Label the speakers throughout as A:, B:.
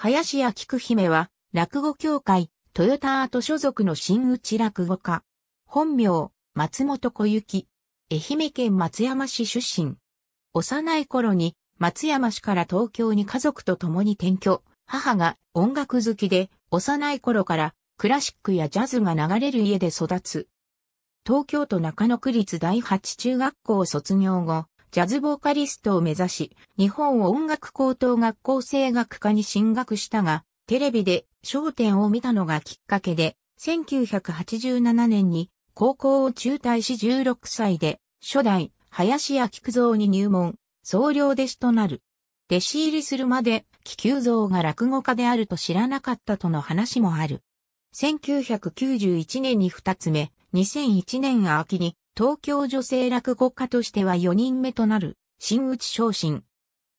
A: 林家菊姫は、落語協会、豊田アート所属の新内落語家。本名、松本小雪。愛媛県松山市出身。幼い頃に、松山市から東京に家族と共に転居。母が音楽好きで、幼い頃からクラシックやジャズが流れる家で育つ。東京都中野区立第八中学校を卒業後、ジャズボーカリストを目指し、日本音楽高等学校声楽科に進学したが、テレビで焦点を見たのがきっかけで、1987年に高校を中退し16歳で、初代、林家菊蔵に入門、総領弟子となる。弟子入りするまで、気球像が落語家であると知らなかったとの話もある。1991年に二つ目、2001年秋に東京女性落語家としては4人目となる、新内昇進。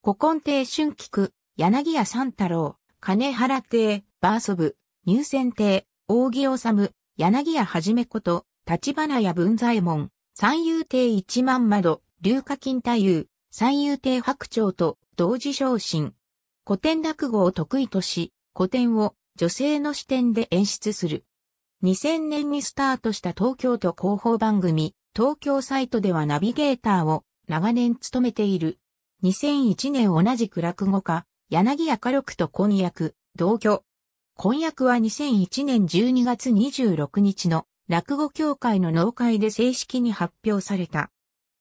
A: 古今亭春菊、柳屋三太郎、金原亭、バーソブ、入選亭、大木治、柳屋はじめこと、立花や文左衛門、三遊亭一万窓、龍花金太夫、三遊亭白鳥と同時昇進。古典落語を得意とし、古典を女性の視点で演出する。2000年にスタートした東京都広報番組、東京サイトではナビゲーターを長年務めている。2001年同じく落語家、柳谷家六と婚約、同居。婚約は2001年12月26日の落語協会の農会で正式に発表された。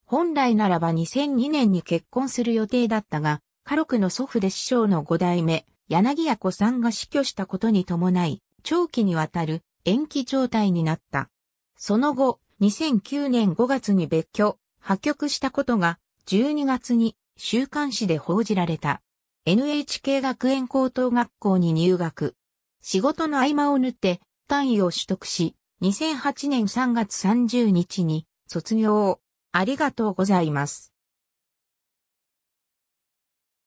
A: 本来ならば2002年に結婚する予定だったが、家六の祖父で師匠の五代目、柳谷子さんが死去したことに伴い、長期にわたる延期状態になった。その後、2009年5月に別居、破局したことが12月に週刊誌で報じられた。NHK 学園高等学校に入学。仕事の合間を縫って単位を取得し、2008年3月30日に卒業をありがとうございます。